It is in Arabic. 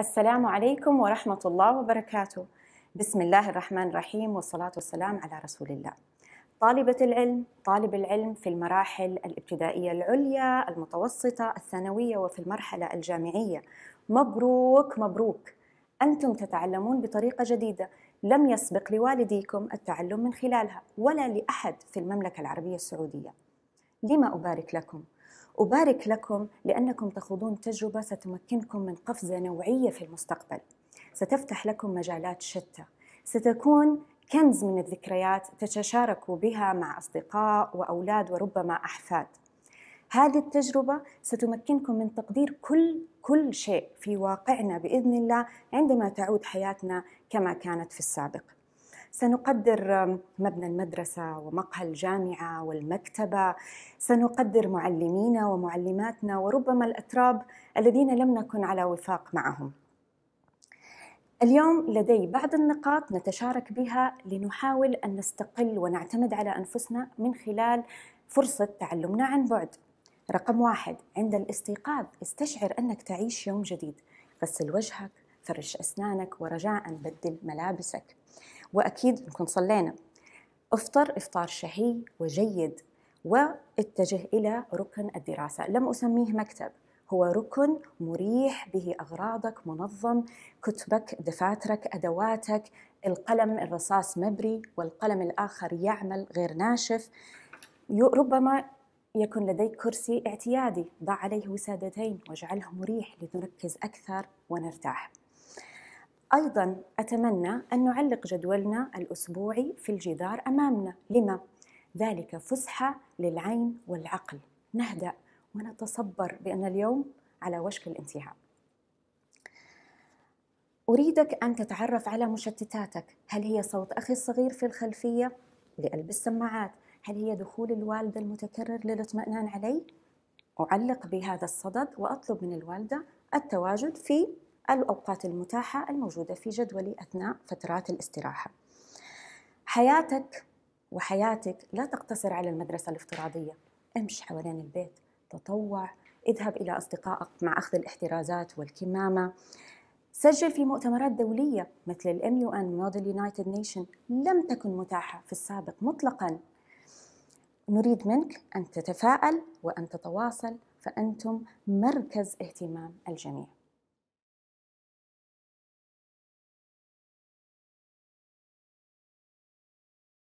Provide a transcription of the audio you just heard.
السلام عليكم ورحمة الله وبركاته بسم الله الرحمن الرحيم والصلاة والسلام على رسول الله طالبة العلم طالب العلم في المراحل الابتدائية العليا المتوسطة الثانوية وفي المرحلة الجامعية مبروك مبروك أنتم تتعلمون بطريقة جديدة لم يسبق لوالديكم التعلم من خلالها ولا لأحد في المملكة العربية السعودية لما أبارك لكم؟ أبارك لكم لأنكم تخوضون تجربة ستمكنكم من قفزة نوعية في المستقبل ستفتح لكم مجالات شتى ستكون كنز من الذكريات تتشاركوا بها مع أصدقاء وأولاد وربما أحفاد هذه التجربة ستمكنكم من تقدير كل كل شيء في واقعنا بإذن الله عندما تعود حياتنا كما كانت في السابق سنقدر مبنى المدرسة ومقهى الجامعة والمكتبة سنقدر معلمينا ومعلماتنا وربما الأتراب الذين لم نكن على وفاق معهم اليوم لدي بعض النقاط نتشارك بها لنحاول أن نستقل ونعتمد على أنفسنا من خلال فرصة تعلمنا عن بعد رقم واحد عند الاستيقاظ استشعر أنك تعيش يوم جديد غسل وجهك فرش أسنانك ورجاء بدل ملابسك واكيد نكون صلينا افطر افطار شهي وجيد واتجه الى ركن الدراسه لم اسميه مكتب هو ركن مريح به اغراضك منظم كتبك دفاترك ادواتك القلم الرصاص مبري والقلم الاخر يعمل غير ناشف ربما يكن لديك كرسي اعتيادي ضع عليه وسادتين واجعله مريح لنركز اكثر ونرتاح أيضا أتمنى أن نعلق جدولنا الأسبوعي في الجدار أمامنا لما؟ ذلك فسحة للعين والعقل نهدأ ونتصبر بأن اليوم على وشك الانتهاء أريدك أن تتعرف على مشتتاتك هل هي صوت أخي الصغير في الخلفية لقلب السماعات هل هي دخول الوالدة المتكرر للاطمئنان علي؟ أعلق بهذا الصدد وأطلب من الوالدة التواجد في الأوقات المتاحة الموجودة في جدولي أثناء فترات الاستراحة حياتك وحياتك لا تقتصر على المدرسة الافتراضية امش حوالين البيت تطوع اذهب إلى أصدقائك مع أخذ الاحترازات والكمامة سجل في مؤتمرات دولية مثل الام يو ان United يونايتد نيشن لم تكن متاحة في السابق مطلقا نريد منك أن تتفاءل وأن تتواصل فأنتم مركز اهتمام الجميع